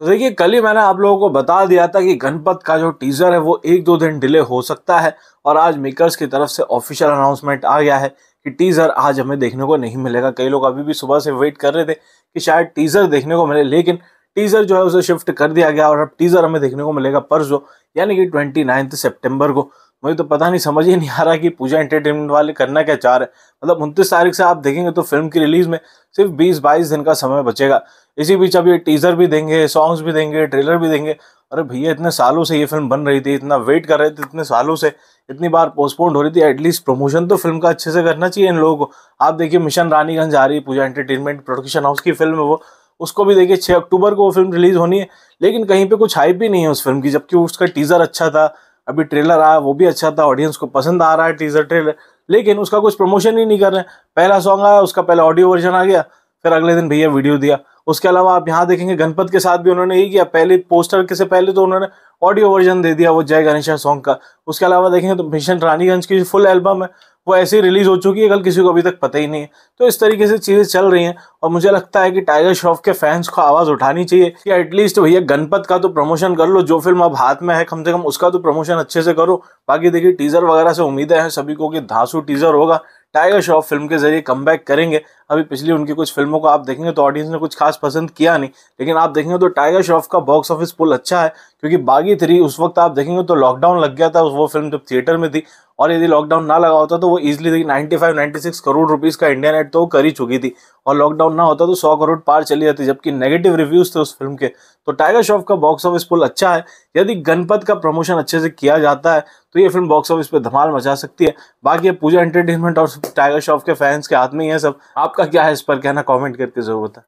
तो देखिए कल ही मैंने आप लोगों को बता दिया था कि गणपत का जो टीजर है वो एक दो दिन डिले हो सकता है और आज मेकर्स की तरफ से ऑफिशियल अनाउंसमेंट आ गया है कि टीजर आज हमें देखने को नहीं मिलेगा कई लोग अभी भी सुबह से वेट कर रहे थे कि शायद टीजर देखने को मिले लेकिन टीजर जो है उसे शिफ्ट कर दिया गया और अब टीजर हमें देखने को मिलेगा परसों यानी कि ट्वेंटी नाइन्थ सेप्टेम्बर को मुझे तो पता नहीं समझ ही नहीं आ रहा कि पूजा एंटरटेनमेंट वाले करना क्या चाह रहे मतलब उनतीस तारीख से आप देखेंगे तो फिल्म की रिलीज में सिर्फ बीस बाईस दिन का समय बचेगा इसी बीच अब ये टीजर भी देंगे सॉन्ग्स भी देंगे ट्रेलर भी देंगे अरे भैया इतने सालों से ये फिल्म बन रही थी इतना वेट कर रहे थे इतने सालों से इतनी बार पोस्टपोन्ड हो रही थी एटलीस्ट प्रमोशन तो फिल्म का अच्छे से करना चाहिए इन लोगों को आप देखिए मिशन रानीगंज आ रही है पूजा एंटरटेनमेंट प्रोडक्शन हाउस की फिल्म है वो उसको भी देखिए छः अक्टूबर को वो फिल्म रिलीज होनी है लेकिन कहीं पे कुछ हाइप भी नहीं है उस फिल्म की जबकि उसका टीज़र अच्छा था अभी ट्रेलर आया वो भी अच्छा था ऑडियंस को पसंद आ रहा है टीजर ट्रेलर लेकिन उसका कुछ प्रमोशन ही नहीं कर रहे हैं पहला सॉन्ग आया उसका पहला ऑडियो वर्जन आ गया फिर अगले दिन भैया वीडियो दिया उसके अलावा आप यहाँ देखेंगे गणपत के साथ भी उन्होंने यही किया पहले पोस्टर के से पहले तो उन्होंने ऑडियो वर्जन दे दिया वो जय गणेशा सॉन्ग का उसके अलावा देखेंगे तो मिशन रानीगंज की फुल एल्बम है वो ऐसी रिलीज हो चुकी है कल किसी को अभी तक पता ही नहीं है तो इस तरीके से चीज़ें चल रही हैं और मुझे लगता है कि टाइगर श्रॉफ के फैंस को आवाज़ उठानी चाहिए कि एटलीस्ट भैया गणपत का तो प्रमोशन कर लो जो फिल्म अब हाथ में है कम से कम उसका तो प्रमोशन अच्छे से करो बाकी देखिए टीज़र वगैरह से उम्मीदें हैं सभी को कि धासू टीज़र होगा टाइगर श्रॉफ फिल्म के जरिए कम करेंगे अभी पिछली उनकी कुछ फिल्मों को आप देखेंगे तो ऑडियंस ने कुछ खास पसंद किया नहीं लेकिन आप देखेंगे तो टाइगर श्रॉफ का बॉक्स ऑफिस पुल अच्छा है क्योंकि बागी थ्री उस वक्त आप देखेंगे तो लॉकडाउन लग गया था वो फिल्म जब थिएटर में थी और यदि लॉकडाउन ना लगा होता तो वो easily ninety five ninety six crore rupees का इंडिया नेट तो कर ही चुकी थी और लॉकडाउन ना होता तो सौ करोड़ पार चली जाती जबकि नेगेटिव रिव्यूज़ थे उस फिल्म के तो टाइगर श्रॉफ का बॉक्स ऑफिस पुल अच्छा है यदि गणपत का प्रमोशन अच्छे से किया जाता है तो ये फिल्म बॉक्स ऑफिस पे धमाल मचा सकती है बाकी पूजा एंटरटेनमेंट और टाइगर श्रॉफ के फैंस के हाथ में ही है सब आपका क्या है इस पर कहना कॉमेंट करके ज़रूरत है